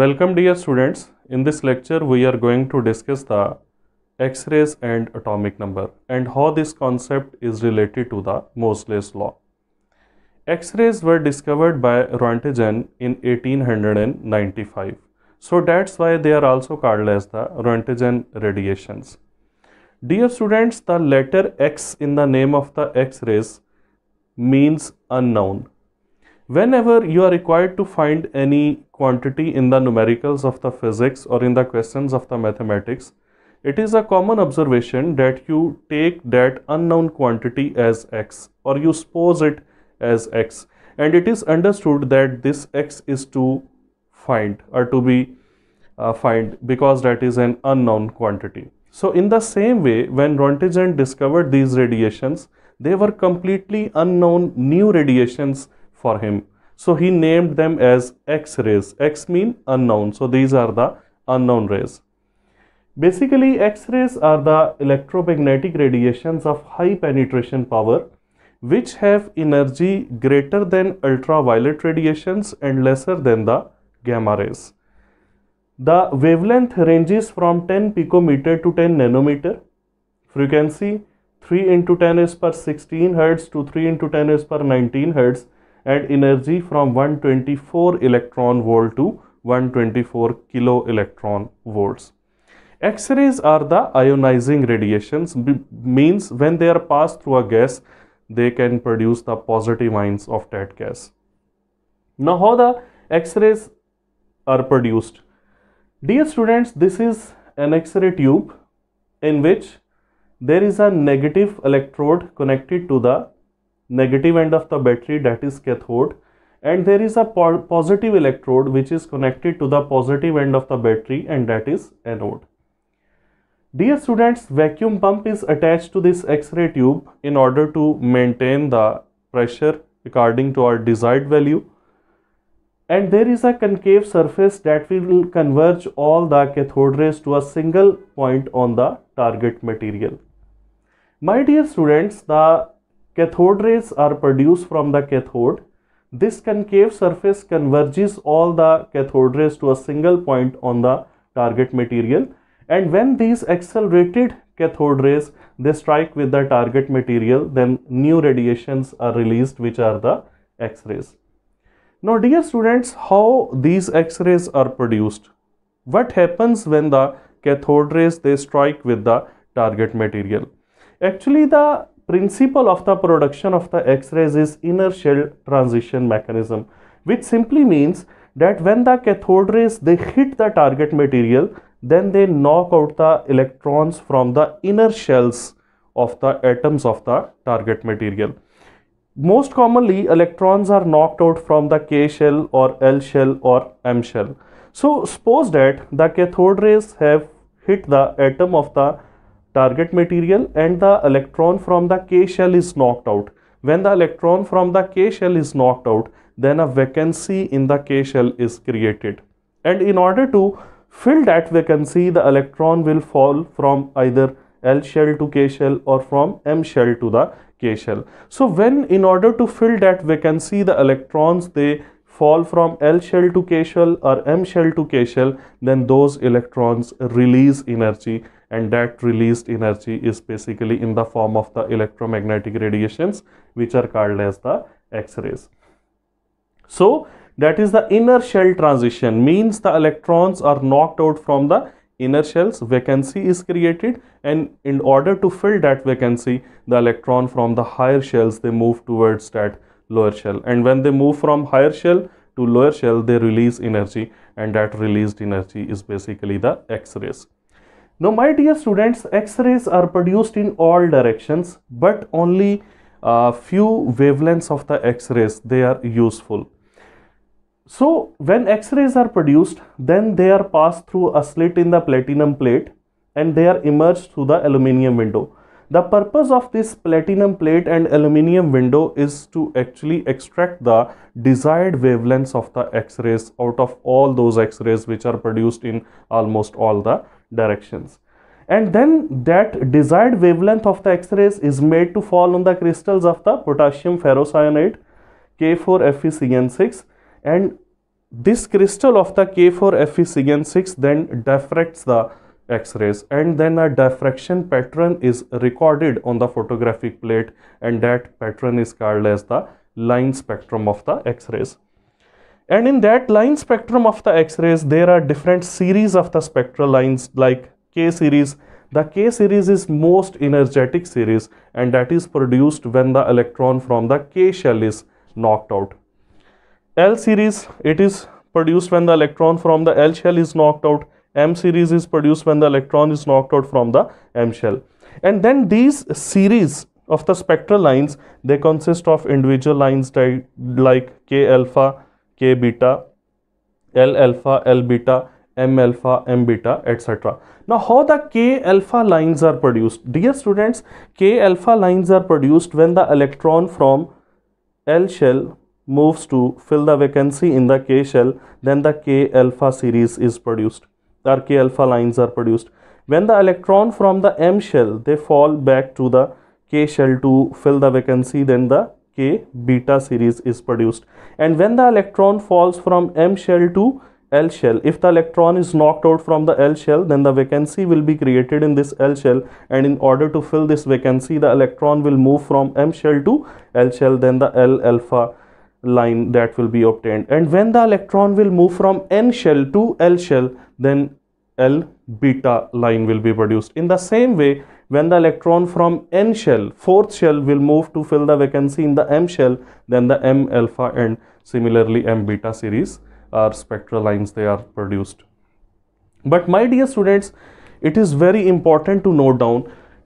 Welcome dear students. In this lecture we are going to discuss the X-rays and atomic number and how this concept is related to the Moseley's law. X-rays were discovered by Roentgen in 1895. So that's why they are also called as the Roentgen radiations. Dear students, the letter X in the name of the X-rays means unknown Whenever you are required to find any quantity in the numericals of the physics or in the questions of the mathematics, it is a common observation that you take that unknown quantity as x or you suppose it as x and it is understood that this x is to find or to be uh, find because that is an unknown quantity. So in the same way when Rontgen discovered these radiations they were completely unknown new radiations for him. So he named them as X rays. X mean unknown. So these are the unknown rays. Basically, X rays are the electromagnetic radiations of high penetration power which have energy greater than ultraviolet radiations and lesser than the gamma rays. The wavelength ranges from 10 picometer to 10 nanometer. Frequency 3 into 10 is per 16 hertz to 3 into 10 is per 19 hertz and energy from 124 electron volt to 124 kilo electron volts. X-rays are the ionizing radiations means when they are passed through a gas they can produce the positive ions of that gas. Now how the X-rays are produced? Dear students this is an X-ray tube in which there is a negative electrode connected to the negative end of the battery that is cathode and there is a po positive electrode which is connected to the positive end of the battery and that is anode. Dear students, vacuum pump is attached to this X-ray tube in order to maintain the pressure according to our desired value and there is a concave surface that will converge all the cathode rays to a single point on the target material. My dear students, the Cathode rays are produced from the cathode. This concave surface converges all the cathode rays to a single point on the target material and when these accelerated cathode rays they strike with the target material then new radiations are released which are the x-rays. Now dear students how these x-rays are produced? What happens when the cathode rays they strike with the target material? Actually the principle of the production of the X-rays is inner shell transition mechanism, which simply means that when the cathode rays they hit the target material, then they knock out the electrons from the inner shells of the atoms of the target material. Most commonly, electrons are knocked out from the K shell or L shell or M shell. So suppose that the cathode rays have hit the atom of the target material and the electron from the K shell is knocked out. When the electron from the K shell is knocked out, then a vacancy in the K shell is created. And in order to fill that vacancy, the electron will fall from either L shell to K shell or from M shell to the K shell. So when in order to fill that vacancy, the electrons, they fall from L shell to K shell or M shell to K shell, then those electrons release energy and that released energy is basically in the form of the electromagnetic radiations which are called as the x-rays. So that is the inner shell transition means the electrons are knocked out from the inner shells vacancy is created and in order to fill that vacancy the electron from the higher shells they move towards that lower shell and when they move from higher shell to lower shell they release energy and that released energy is basically the x-rays. Now my dear students, X-rays are produced in all directions but only uh, few wavelengths of the X-rays they are useful. So when X-rays are produced then they are passed through a slit in the platinum plate and they are emerged through the aluminium window. The purpose of this platinum plate and aluminium window is to actually extract the desired wavelengths of the X-rays out of all those X-rays which are produced in almost all the directions and then that desired wavelength of the x-rays is made to fall on the crystals of the potassium ferrocyanate K4FeCN6 and this crystal of the K4FeCN6 then diffracts the x-rays and then a diffraction pattern is recorded on the photographic plate and that pattern is called as the line spectrum of the x-rays. And in that line spectrum of the X-rays, there are different series of the spectral lines like K series. The K series is most energetic series and that is produced when the electron from the K shell is knocked out. L series, it is produced when the electron from the L shell is knocked out. M series is produced when the electron is knocked out from the M shell. And then these series of the spectral lines, they consist of individual lines like K alpha, k beta, L alpha, L beta, M alpha, M beta, etc. Now how the K alpha lines are produced? Dear students, K alpha lines are produced when the electron from L shell moves to fill the vacancy in the K shell, then the K alpha series is produced or K alpha lines are produced. When the electron from the M shell, they fall back to the K shell to fill the vacancy, then the K beta series is produced. And when the electron falls from M shell to L shell, if the electron is knocked out from the L shell, then the vacancy will be created in this L shell. And in order to fill this vacancy, the electron will move from M shell to L shell, then the L alpha line that will be obtained. And when the electron will move from N shell to L shell, then L beta line will be produced. In the same way, when the electron from N shell, fourth shell will move to fill the vacancy in the M shell, then the M alpha and similarly M beta series are spectral lines they are produced. But my dear students, it is very important to note down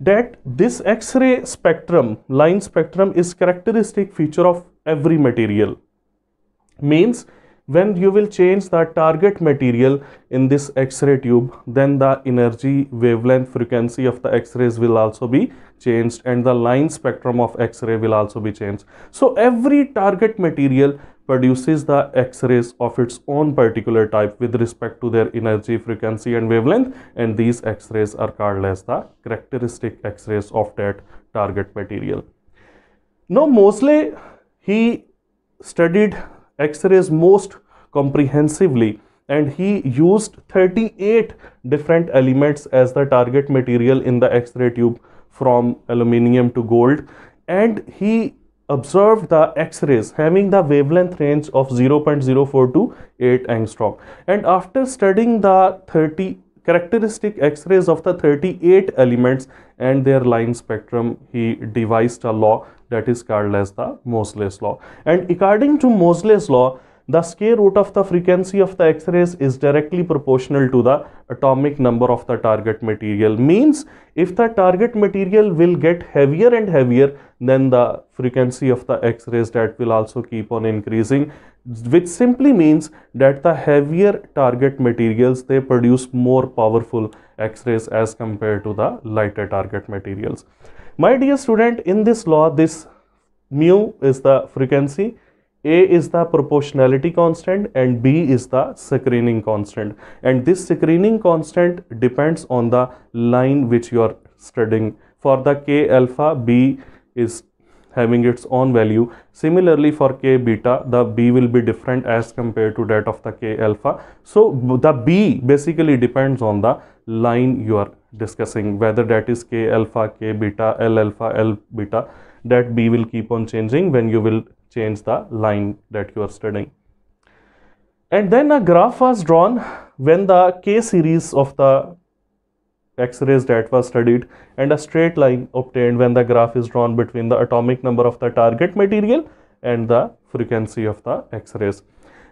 that this X-ray spectrum, line spectrum is characteristic feature of every material. Means when you will change the target material in this x-ray tube then the energy wavelength frequency of the x-rays will also be changed and the line spectrum of x-ray will also be changed so every target material produces the x-rays of its own particular type with respect to their energy frequency and wavelength and these x-rays are called as the characteristic x-rays of that target material now mostly he studied x-rays most comprehensively and he used 38 different elements as the target material in the x-ray tube from aluminium to gold and he observed the x-rays having the wavelength range of 0.04 to 8 angstrom and after studying the 30 characteristic x-rays of the 38 elements and their line spectrum he devised a law that is called as the Mosley's law and according to Mosley's law the square root of the frequency of the X-rays is directly proportional to the atomic number of the target material. Means if the target material will get heavier and heavier, then the frequency of the X-rays that will also keep on increasing, which simply means that the heavier target materials, they produce more powerful X-rays as compared to the lighter target materials. My dear student, in this law, this mu is the frequency a is the proportionality constant and B is the screening constant and this screening constant depends on the line which you are studying for the K alpha B is having its own value similarly for K beta the B will be different as compared to that of the K alpha so the B basically depends on the line you are discussing whether that is K alpha K beta L alpha L beta that B will keep on changing when you will change the line that you are studying. And then a graph was drawn when the K series of the X-rays that was studied and a straight line obtained when the graph is drawn between the atomic number of the target material and the frequency of the X-rays.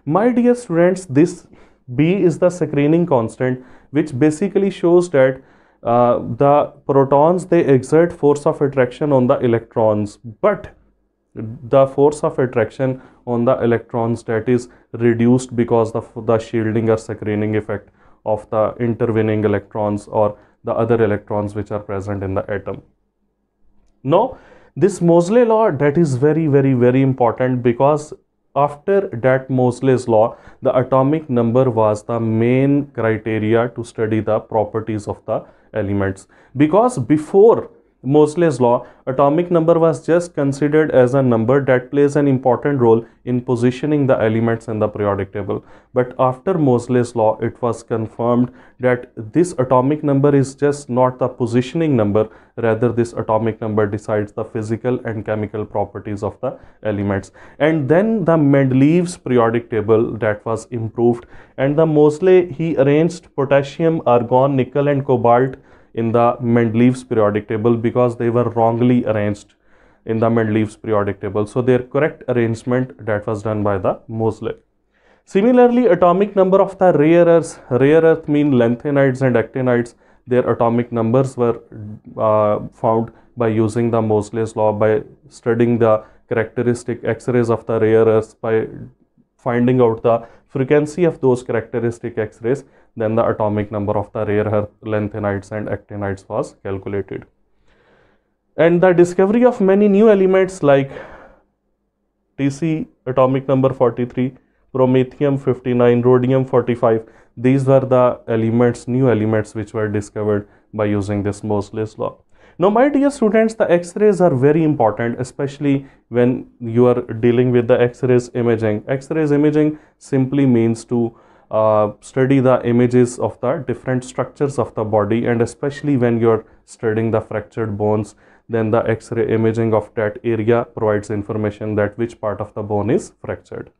My dear students, this B is the screening constant which basically shows that uh, the protons they exert force of attraction on the electrons but the force of attraction on the electrons that is reduced because of the shielding or screening effect of the intervening electrons or the other electrons which are present in the atom. Now this Mosley law that is very very very important because after that Mosley's law the atomic number was the main criteria to study the properties of the elements because before Mosley's law, atomic number was just considered as a number that plays an important role in positioning the elements in the periodic table. But after Mosley's law, it was confirmed that this atomic number is just not the positioning number, rather this atomic number decides the physical and chemical properties of the elements. And then the Mendeleev's periodic table that was improved and the Mosley, he arranged potassium, argon, nickel and cobalt in the Mendeleev's periodic table because they were wrongly arranged in the Mendeleev's periodic table. So their correct arrangement that was done by the Mosley. Similarly, atomic number of the rare earths, rare earth mean lanthanides and actinides, their atomic numbers were uh, found by using the Mosley's law, by studying the characteristic X-rays of the rare earths, by finding out the frequency of those characteristic X-rays, then the atomic number of the rare earth lanthanides and actinides was calculated. And the discovery of many new elements like TC atomic number 43, promethium 59, rhodium 45, these were the elements, new elements which were discovered by using this Mosley's law. Now, my dear students, the x-rays are very important, especially when you are dealing with the x-rays imaging. X-rays imaging simply means to uh, study the images of the different structures of the body and especially when you're studying the fractured bones, then the x-ray imaging of that area provides information that which part of the bone is fractured.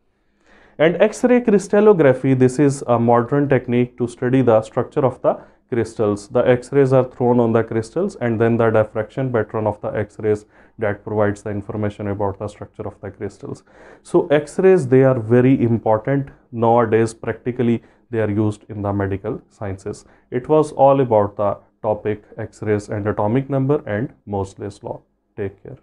And x-ray crystallography, this is a modern technique to study the structure of the crystals. The X-rays are thrown on the crystals and then the diffraction pattern of the X-rays that provides the information about the structure of the crystals. So X-rays, they are very important nowadays practically they are used in the medical sciences. It was all about the topic X-rays and atomic number and Mosley's law. Take care.